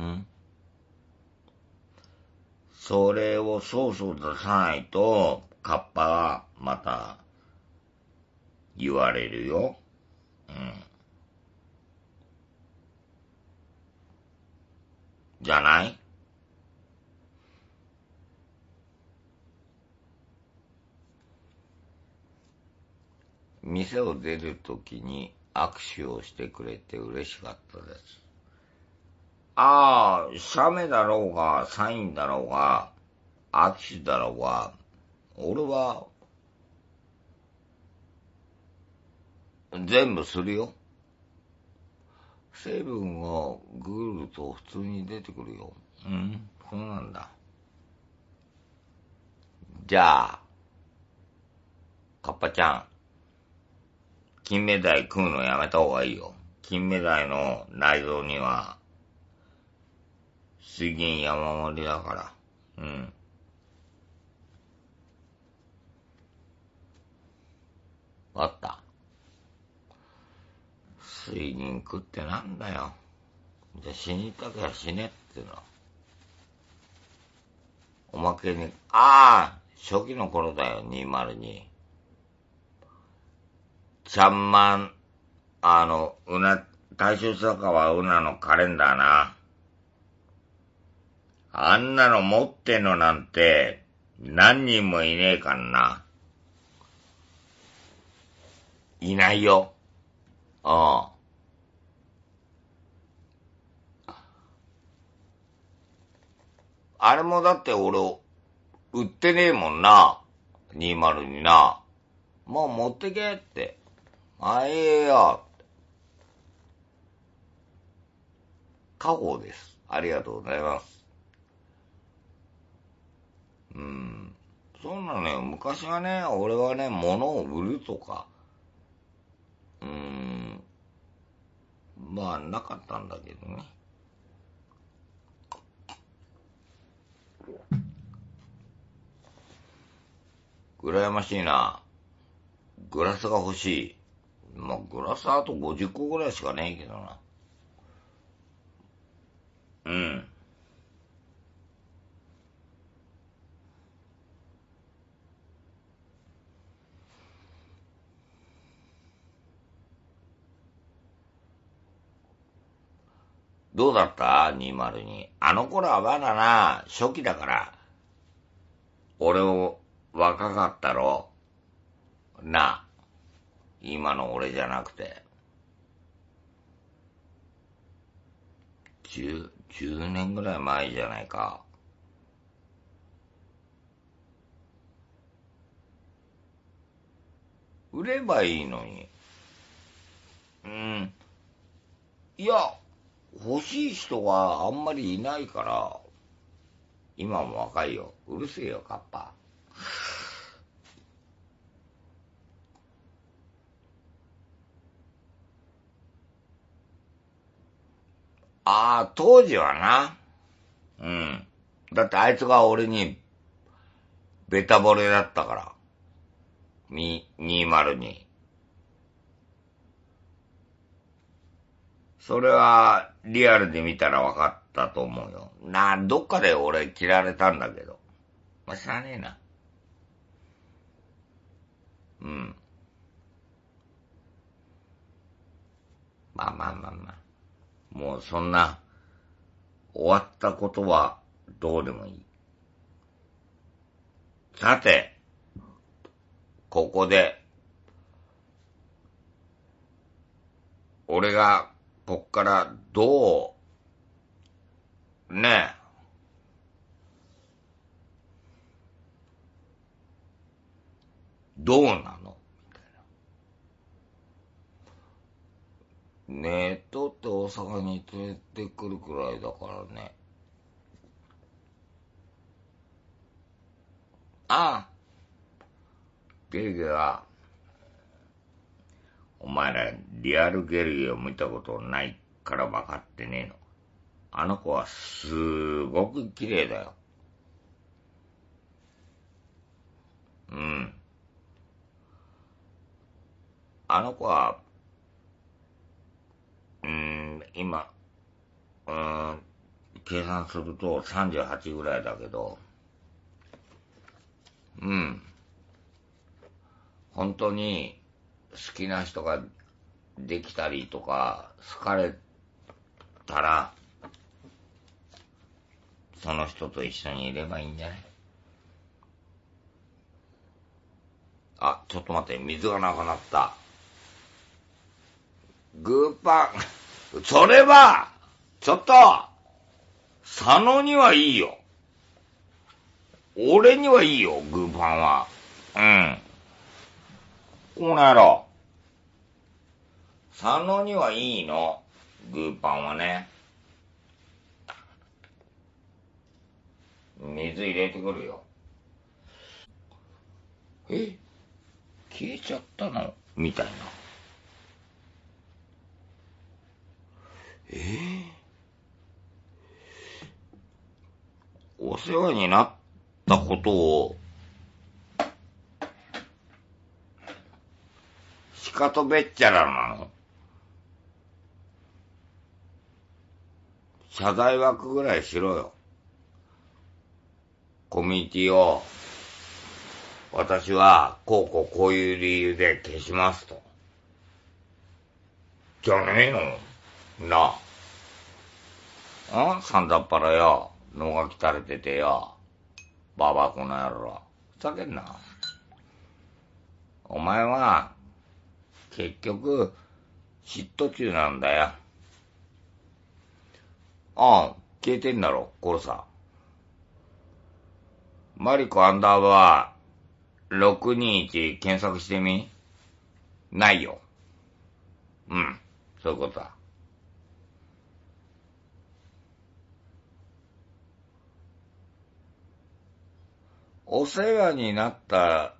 うん。それをそうそう出さないと、カッパはまた言われるよ。うん。じゃない店を出るときに握手をしてくれて嬉しかったです。ああ、写メだろうが、サインだろうが、握手だろうが、俺は、全部するよ。成分をグるると普通に出てくるよ。うん、そうなんだ。じゃあ、カッパちゃん、金目鯛食うのやめた方がいいよ。金目鯛の内臓には、水銀山盛りだから。うん。わった。水銀食ってなんだよ。じゃ死にたけゃ死ねっての。おまけに、ああ初期の頃だよ、202。ちゃんまん、あの、うな、大衆坂はうなのカレンダーな。あんなの持ってんのなんて、何人もいねえかんな。いないよ。ああ。あれもだって俺、売ってねえもんな。20にな。もう持ってけって。あええや。過去です。ありがとうございます。そんなね、昔はね、俺はね、物を売るとか、うん、まあ、なかったんだけどね。羨ましいな。グラスが欲しい。まあ、グラスあと50個ぐらいしかねえけどな。うん。どうだった ?202。あの頃はまだな、初期だから。俺も若かったろな、今の俺じゃなくて。10、10年ぐらい前じゃないか。売ればいいのに。うん。いや、欲しい人があんまりいないから、今も若いよ。うるせえよ、カッパ。ああ、当時はな。うん。だってあいつが俺に、ベタボレだったから。み、202。それは、リアルで見たら分かったと思うよ。な、どっかで俺切られたんだけど。まあ、知らねえな。うん。まあまあまあまあ。もうそんな、終わったことはどうでもいい。さて、ここで、俺がこっからどう、ねえ、どうなのみたいな。ネットって大阪に連れてくるくらいだからね。ああ。ゲゲは、お前らリアルゲリーを見たことないから分かってねえの。あの子はすごく綺麗だよ。うん。あの子は、うん、今、うーん、計算すると38ぐらいだけど、うん。本当に、好きな人ができたりとか、好かれたら、その人と一緒にいればいいんじゃないあ、ちょっと待って、水がなくなった。グーパン、それは、ちょっと、佐野にはいいよ。俺にはいいよ、グーパンは。うん。この野郎。佐野にはいいの。グーパンはね。水入れてくるよ。え消えちゃったのみたいな。えー、お世話になったことをカトベッチャラなの謝罪枠ぐらいしろよ。コミュニティを、私は、こうこうこういう理由で消しますと。じゃねえのなあ。んサンダっパラよ、脳が汚れててよ。ババこの野郎。ふざけんな。お前は、結局、嫉妬中なんだよ。ああ、消えてんだろ、ゴロさん。マリコアンダーバー、621検索してみないよ。うん、そういうことだ。お世話になった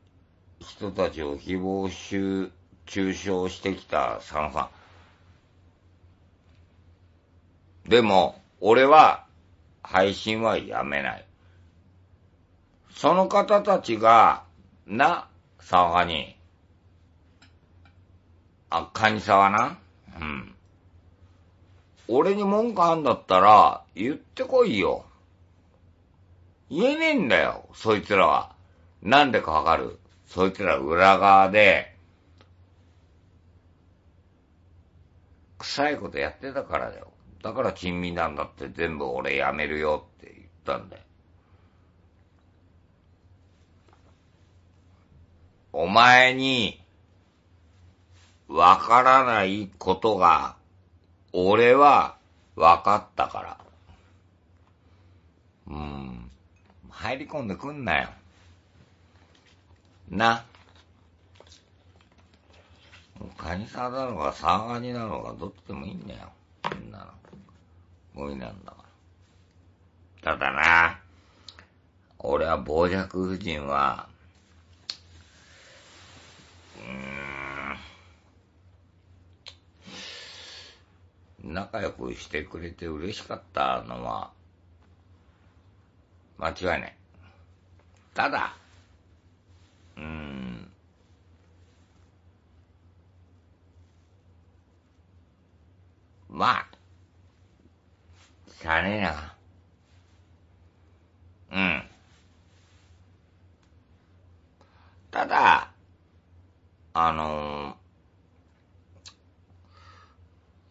人たちを誹謗集中傷してきたサンファン。でも、俺は、配信はやめない。その方たちが、な、サンファに、あ、かにサはな、うん。俺に文句あんだったら、言ってこいよ。言えねえんだよ、そいつらは。なんでかわかるそいつら裏側で、臭いことやってたからだよ。だから珍味なんだって全部俺やめるよって言ったんだよ。お前に、わからないことが、俺は、わかったから。うーん。入り込んでくんなよ。な。カニサーだのかサーガニなのかどっちでもいいんだよ。みんなの。ゴミなんだから。ただな、俺は傍若夫人は、うーん、仲良くしてくれて嬉しかったのは、間違いない。ただ、うーん、まあ、しゃねえな。うん。ただ、あのー、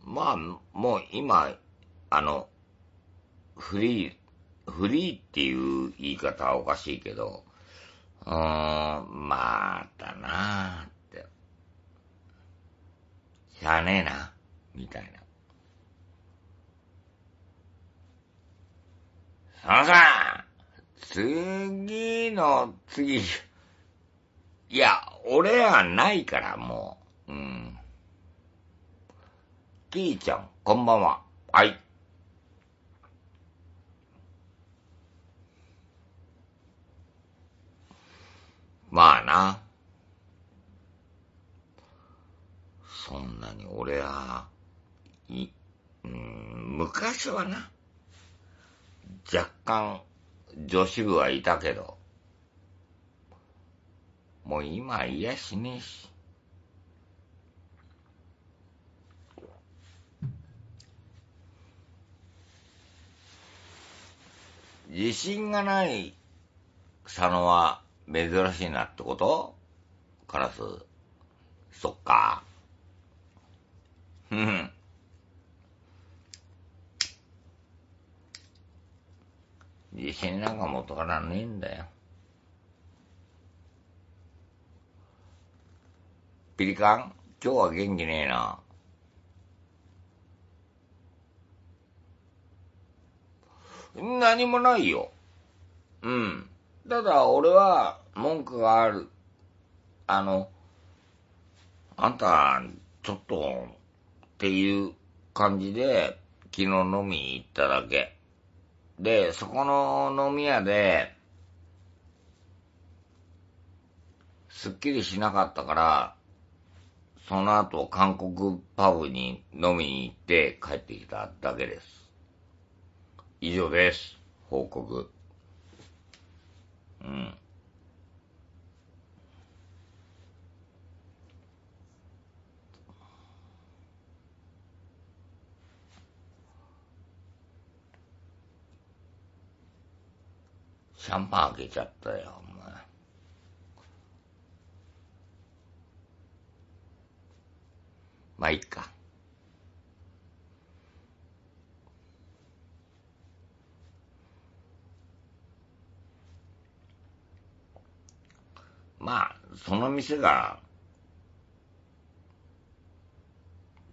まあ、もう今、あの、フリー、フリーっていう言い方はおかしいけど、うーん、まあ、だなーって。しゃあねえな、みたいな。あさあ、次の次、いや、俺はないから、もう。うん。キーちゃん、こんばんは。はい。まあな。そんなに俺は、い、うん、昔はな。若干女子部はいたけど、もう今いやしねえし。自信がない佐野は珍しいなってことカラス。そっか。ふん。自信なんか元からねえんだよ。ピリカン今日は元気ねえな。何もないよ。うん。ただ、俺は、文句がある。あの、あんた、ちょっと、っていう感じで、昨日飲みに行っただけ。で、そこの飲み屋で、すっきりしなかったから、その後韓国パブに飲みに行って帰ってきただけです。以上です。報告。うん。シャンパン開けちゃったよ、お前。まあ、いいか。まあ、その店が、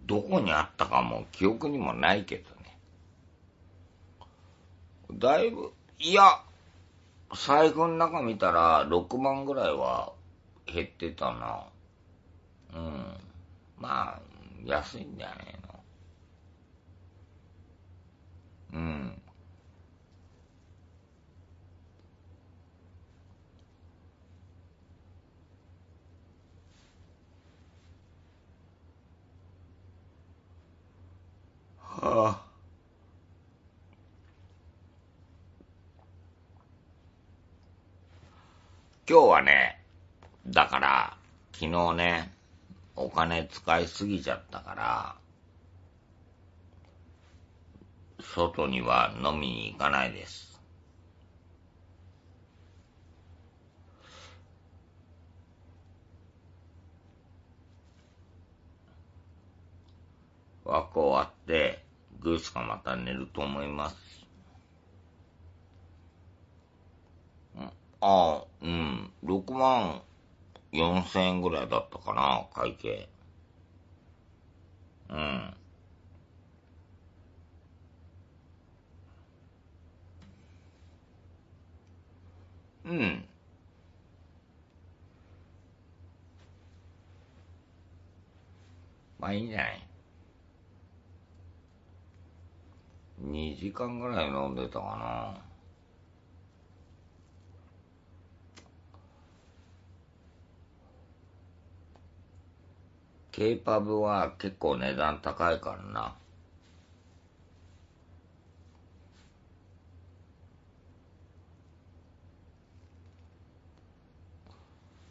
どこにあったかも記憶にもないけどね。だいぶ、いや、財布の中見たら6万ぐらいは減ってたな。うん。まあ、安いんじゃねえの。うん。はあ。今日はね、だから、昨日ね、お金使いすぎちゃったから、外には飲みに行かないです。枠終わって、グースがまた寝ると思います。ああ、うん。6万4千円ぐらいだったかな、会計。うん。うん。まあいいんじゃない ?2 時間ぐらい飲んでたかな。k p パブは結構値段高いからな。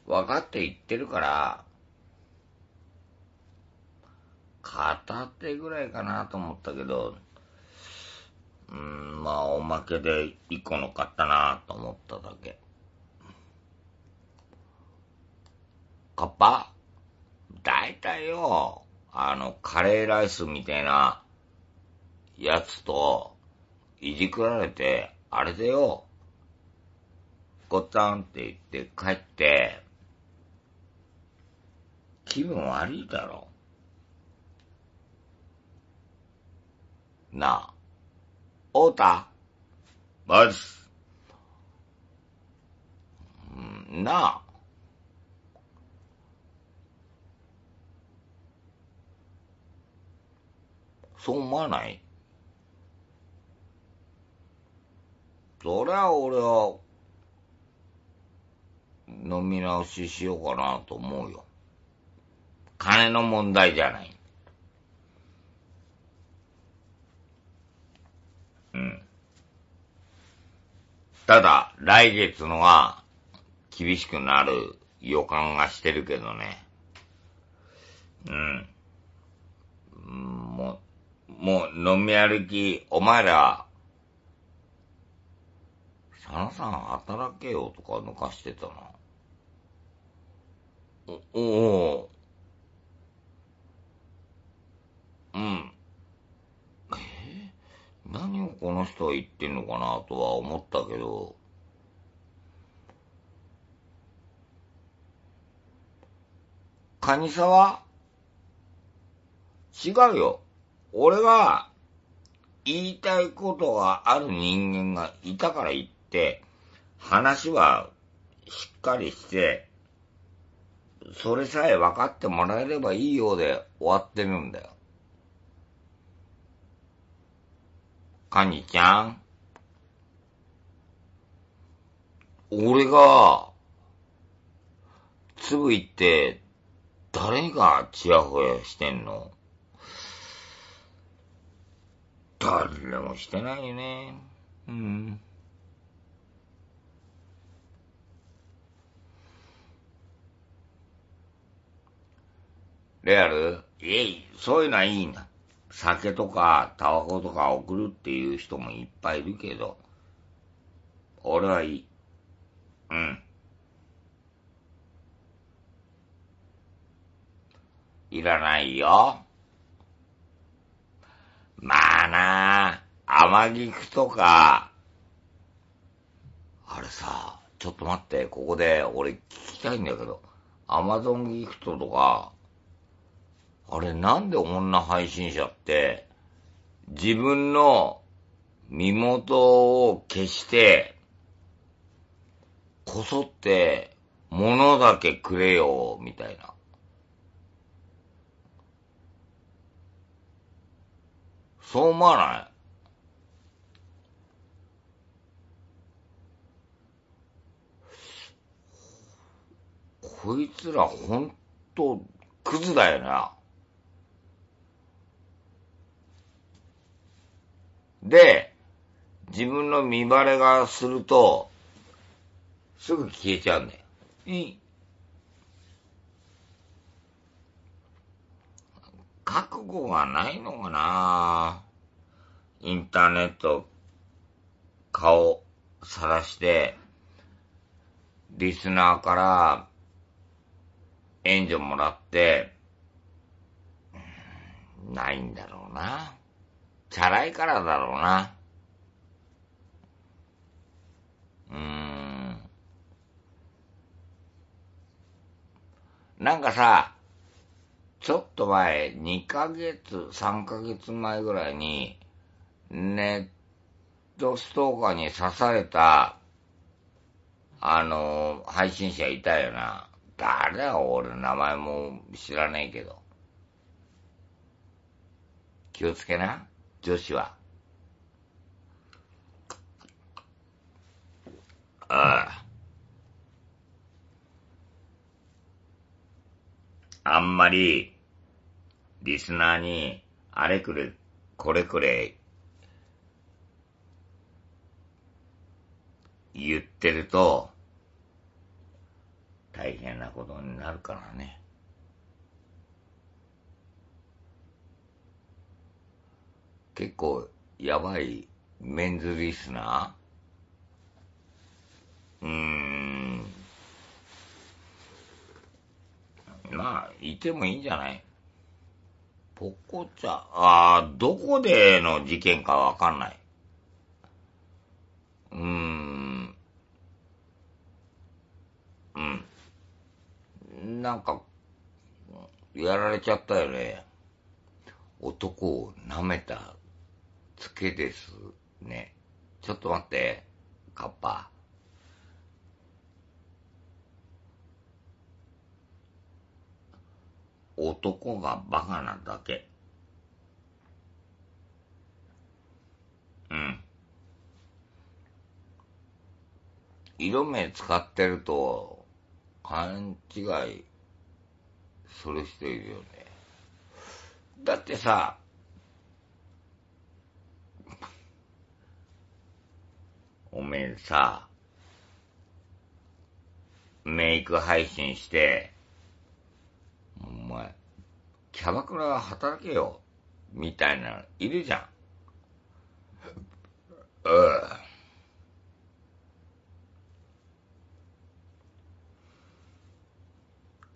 分かって言ってるから、片手ぐらいかなと思ったけど、うん、まあおまけで一個の買ったなと思っただけ。カッパ大体よ、あの、カレーライスみたいな、やつと、いじくられて、あれでよ、ごたんって言って帰って、気分悪いだろ。なあ、おうたまず、なあ、そう思わないそりゃ俺は、飲み直ししようかなと思うよ。金の問題じゃない。うん。ただ、来月のは、厳しくなる予感がしてるけどね。うん。ももう飲み歩き、お前ら、佐野さん働けよとか抜かしてたな。お、おう。うん。え何をこの人は言ってんのかなとは思ったけど、カニサは違うよ。俺が言いたいことがある人間がいたから言って、話はしっかりして、それさえ分かってもらえればいいようで終わってるんだよ。カニちゃん。俺が、つぶいって、誰がチヤホヤしてんの誰もしてないよね。うん。レアルいえい、そういうのはいいんだ。酒とか、タバコとか送るっていう人もいっぱいいるけど、俺はいい。うん。いらないよ。まあな甘菊とか、あれさ、ちょっと待って、ここで俺聞きたいんだけど、アマゾンギフトとか、あれなんで女配信者って、自分の身元を消して、こそって、物だけくれよ、みたいな。そう思わないこいつらほんと、クズだよな。で、自分の見バレがすると、すぐ消えちゃうんだよ。いい。覚悟がないのかなインターネット、顔、さらして、リスナーから援助もらって、ないんだろうな。チャラいからだろうな。うーん。なんかさ、ちょっと前、2ヶ月、3ヶ月前ぐらいに、ネットストーカーに刺された、あの、配信者いたよな。誰だ俺名前も知らねえけど。気をつけな、女子は。ああ。あんまり、リスナーに、あれくれ、これくれ言ってると、大変なことになるからね。結構やばいメンズリスナーうーん。まあ、いてもいいんじゃないポコチャ、ああ、どこでの事件かわかんない。うーん。なんか、やられちゃったよね。男を舐めたツケですね。ちょっと待って、カッパ。男がバカなだけ。うん。色目使ってると勘違いそれしているよね。だってさ、おめえさ、メイク配信して、お前、キャバクラ働けよ、みたいな、のいるじゃん。うん。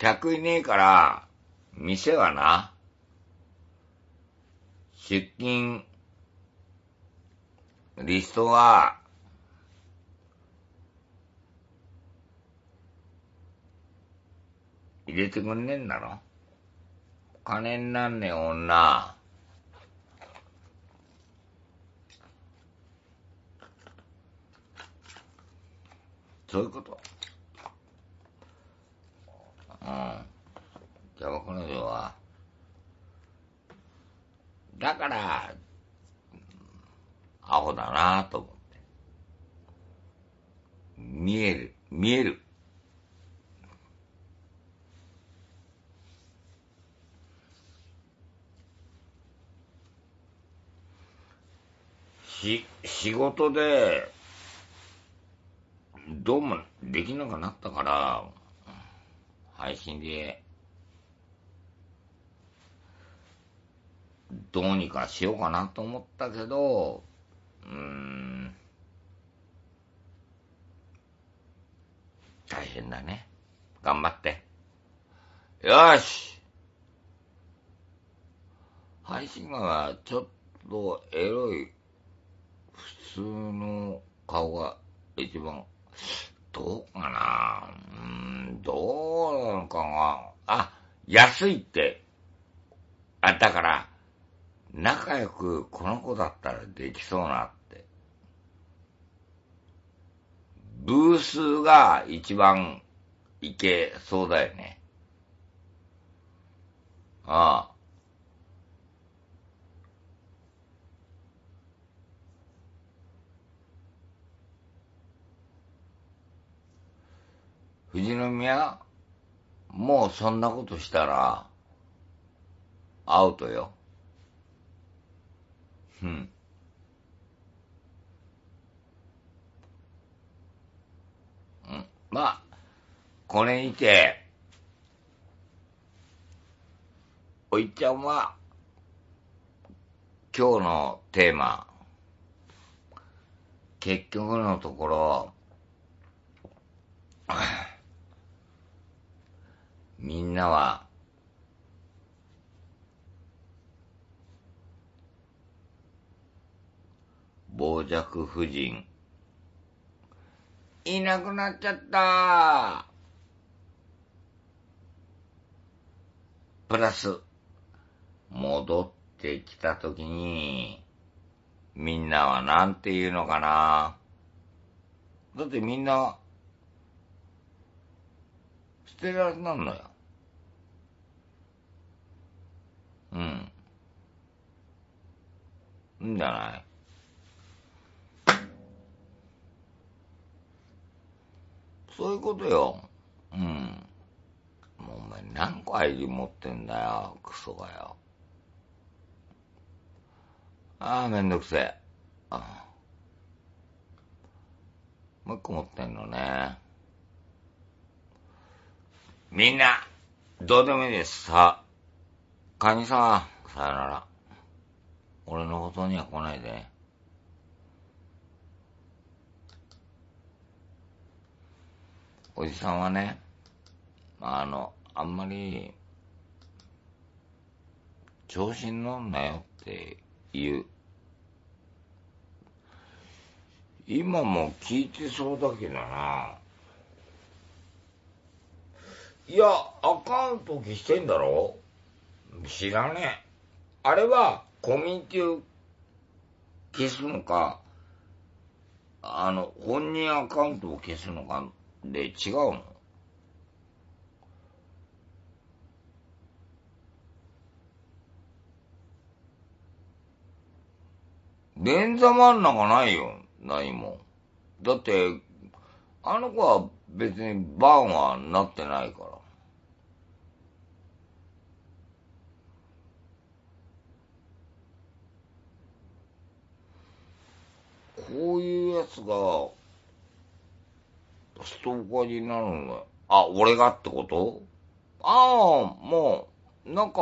客いねえから、店はな、出勤、リストは、入れてくんねえんだろ金になんねえ女。そういうこと。うんじゃあ彼女はだからアホだなと思って見える見えるし、仕事で、どうもできなくなったから、配信で、どうにかしようかなと思ったけど、うーん、大変だね。頑張って。よし配信はちょっとエロい普通の顔が一番どうかなうん、どうなのかなあ、安いって。あ、だから、仲良くこの子だったらできそうなって。ブースが一番いけそうだよね。ああ。富士宮、もうそんなことしたら、アウトよ。うん。うん、まあ、これにて、おいちゃんは、今日のテーマ、結局のところ、みんなは、傍若夫人、いなくなっちゃったプラス、戻ってきたときに、みんなはなんて言うのかなだってみんな、捨てられなんのよ。いいんじゃないそういうことよ。うん。もうお前何個 ID 持ってんだよ、クソがよ。ああ、めんどくせえ。あもう一個持ってんのね。みんな、どうでもいいです。さあ、カニさん、さよなら。俺のことには来ないで。おじさんはね、あの、あんまり、調子に乗んなよって言う。今も聞いてそうだけどな。いや、アカウント消してんだろ知らねえ。あれは、コミュニティを消すのか、あの、本人アカウントを消すのかで違うの電座真ん中ないよ、何も。だって、あの子は別にバンはなってないから。こういうやつが、ストーカーになるのよ。あ、俺がってことああ、もう、なんか、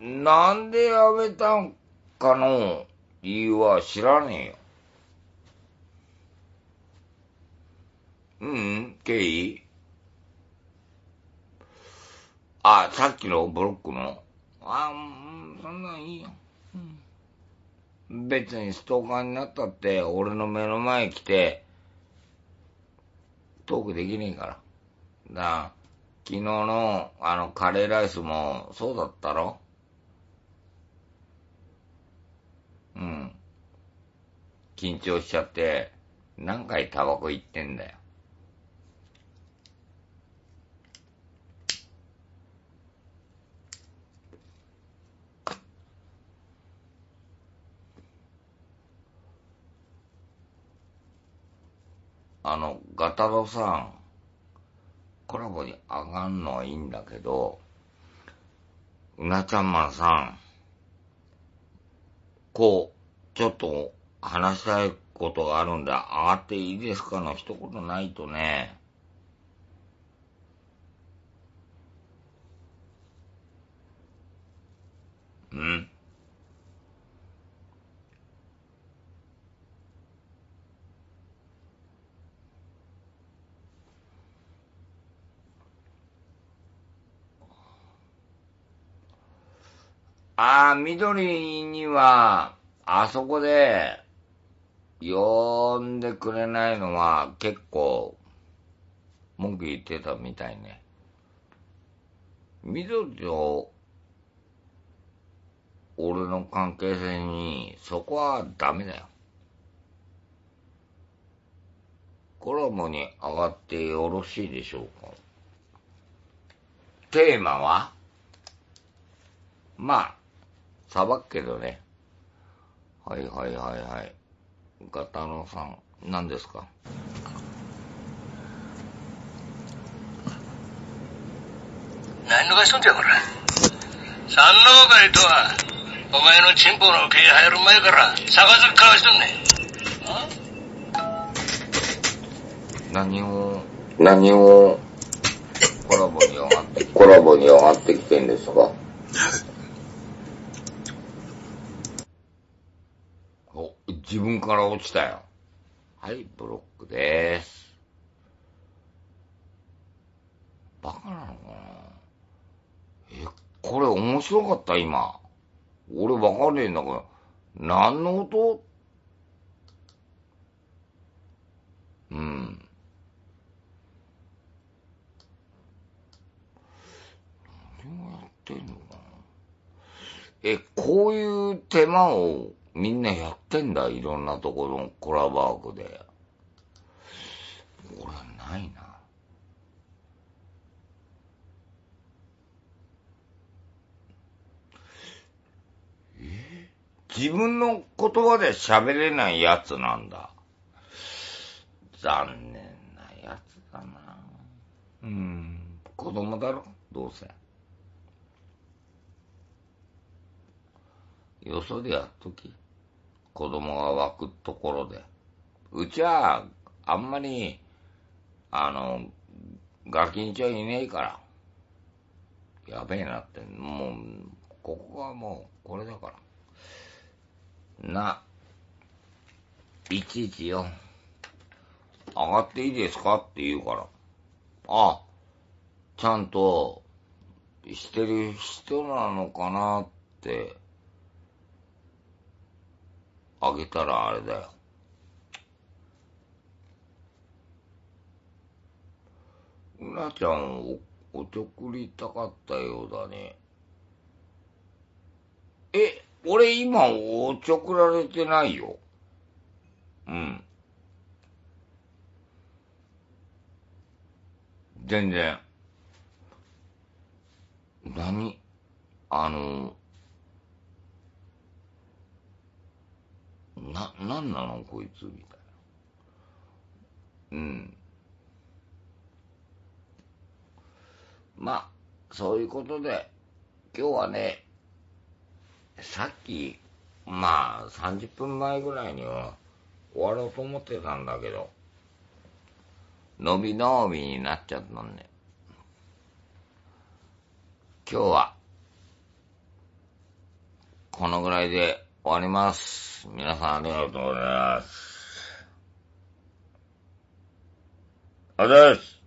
なんでやめたんかの理由は知らねえよ。うん、ケイあ、さっきのブロックのあ、うん、そんなんいいよ。別にストーカーになったって俺の目の前来てトークできねえから。だから昨日のあのカレーライスもそうだったろうん。緊張しちゃって何回タバコいってんだよ。あの、ガタロさん、コラボに上がんのはいいんだけど、うなちゃんまんさん、こう、ちょっと話したいことがあるんで、上がっていいですかの一言ないとね、んああ、緑には、あそこで、呼んでくれないのは結構、文句言ってたみたいね。緑と、俺の関係性に、そこはダメだよ。コラボに上がってよろしいでしょうかテーマはまあ、さばくけどね。はいはいはいはい。ガタロさん、何ですか何逃しとんじゃこれ。三の会とは、お前のチンポの毛入る前から、逆さかわしとんねん。何を、何を、コラボに上がってきて、コラボに上がってきてんですか自分から落ちたよ。はい、ブロックでーす。バカなのかなえ、これ面白かった今。俺わかんねえんだけど、何の音うん。何をやってんのかなえ、こういう手間を、みんなやってんだ、いろんなところのコラボワークで。俺はないな。え自分の言葉で喋れないやつなんだ。残念なやつだな。うん。子供だろどうせ。よそでやっとき。子供が湧くところで。うちは、あんまり、あの、ガキンチョいねえから、やべえなって、もう、ここはもう、これだから。な、いちいちよ、上がっていいですかって言うから。あ、ちゃんと、してる人なのかなって、あげたらあれだよ。うなちゃんをおちょくりたかったようだね。え、俺今おちょくられてないよ。うん。全然。何あの、な、なんなのこいつ、みたいな。うん。まあ、そういうことで、今日はね、さっき、まあ、30分前ぐらいには終わろうと思ってたんだけど、伸び伸びになっちゃったんで、今日は、このぐらいで終わります。皆さんありがとうございます。ありがとうございます。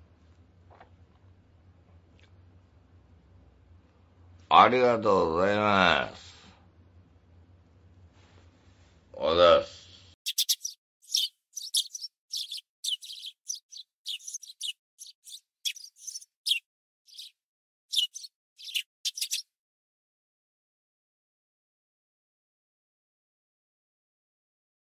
ありがとうございます。おはようございます。